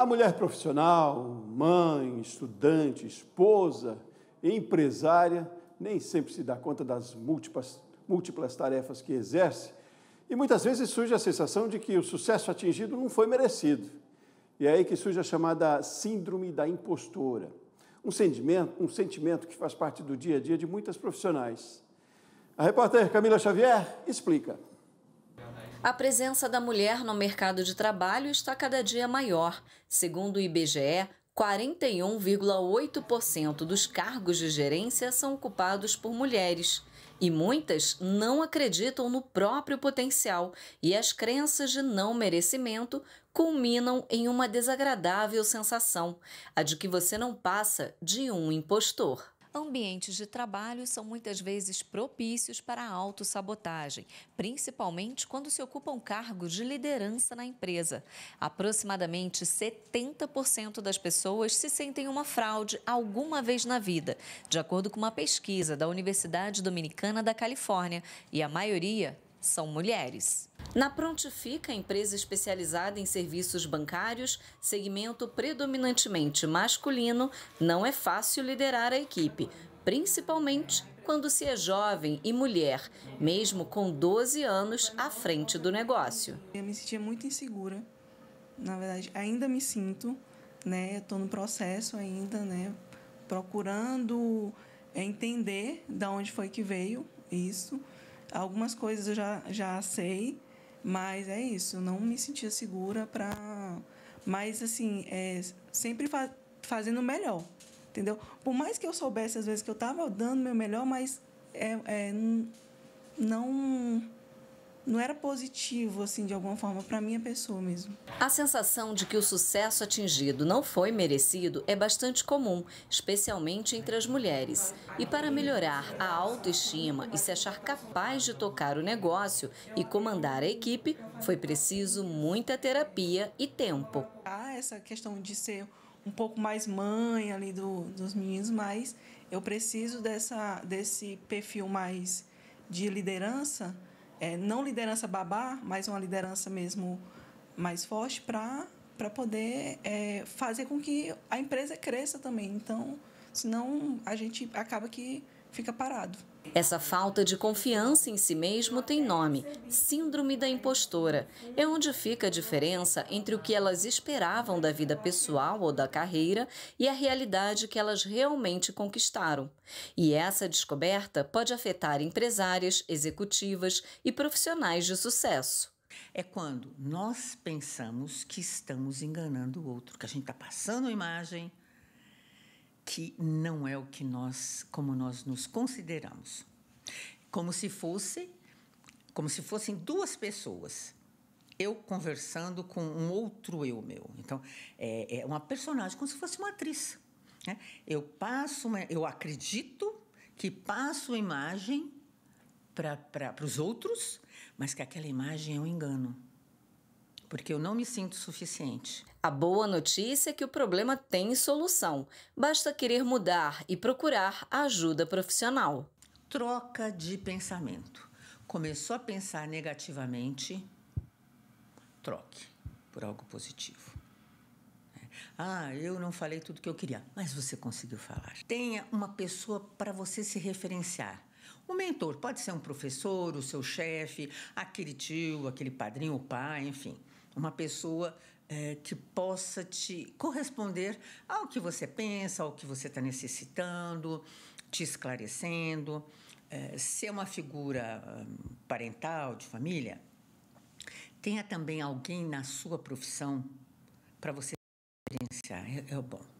a mulher profissional, mãe, estudante, esposa, empresária, nem sempre se dá conta das múltiplas, múltiplas tarefas que exerce. E muitas vezes surge a sensação de que o sucesso atingido não foi merecido. E é aí que surge a chamada síndrome da impostora. Um sentimento, um sentimento que faz parte do dia a dia de muitas profissionais. A repórter Camila Xavier explica. A presença da mulher no mercado de trabalho está cada dia maior. Segundo o IBGE, 41,8% dos cargos de gerência são ocupados por mulheres. E muitas não acreditam no próprio potencial, e as crenças de não merecimento culminam em uma desagradável sensação, a de que você não passa de um impostor ambientes de trabalho são muitas vezes propícios para a autossabotagem, principalmente quando se ocupam cargos de liderança na empresa. Aproximadamente 70% das pessoas se sentem uma fraude alguma vez na vida, de acordo com uma pesquisa da Universidade Dominicana da Califórnia, e a maioria são mulheres. Na Prontifica, empresa especializada em serviços bancários, segmento predominantemente masculino, não é fácil liderar a equipe, principalmente quando se é jovem e mulher, mesmo com 12 anos à frente do negócio. Eu me sentia muito insegura, na verdade, ainda me sinto, né? Estou no processo ainda, né? Procurando entender de onde foi que veio isso algumas coisas eu já, já sei, mas é isso, não me sentia segura para. Mas, assim, é, sempre fa fazendo o melhor, entendeu? Por mais que eu soubesse, às vezes, que eu estava dando meu melhor, mas é, é, não não era positivo, assim, de alguma forma, para minha pessoa mesmo. A sensação de que o sucesso atingido não foi merecido é bastante comum, especialmente entre as mulheres. E para melhorar a autoestima e se achar capaz de tocar o negócio e comandar a equipe, foi preciso muita terapia e tempo. Ah, essa questão de ser um pouco mais mãe ali do, dos meninos, mas eu preciso dessa, desse perfil mais de liderança é, não liderança babá, mas uma liderança mesmo mais forte para para poder é, fazer com que a empresa cresça também. Então, senão a gente acaba que fica parado. Essa falta de confiança em si mesmo tem nome: Síndrome da Impostora. É onde fica a diferença entre o que elas esperavam da vida pessoal ou da carreira e a realidade que elas realmente conquistaram. E essa descoberta pode afetar empresárias, executivas e profissionais de sucesso. É quando nós pensamos que estamos enganando o outro, que a gente está passando a imagem que não é o que nós, como nós nos consideramos. Como se fosse, como se fossem duas pessoas. Eu conversando com um outro eu meu. Então, é, é uma personagem como se fosse uma atriz. Né? Eu passo, uma, eu acredito que passo a imagem para os outros, mas que aquela imagem é um engano porque eu não me sinto suficiente. A boa notícia é que o problema tem solução. Basta querer mudar e procurar ajuda profissional. Troca de pensamento. Começou a pensar negativamente, troque por algo positivo. É. Ah, eu não falei tudo que eu queria, mas você conseguiu falar. Tenha uma pessoa para você se referenciar. O mentor pode ser um professor, o seu chefe, aquele tio, aquele padrinho, o pai, enfim uma pessoa é, que possa te corresponder ao que você pensa, ao que você está necessitando, te esclarecendo. É, uma figura hum, parental, de família, tenha também alguém na sua profissão para você referenciar. É, é o bom.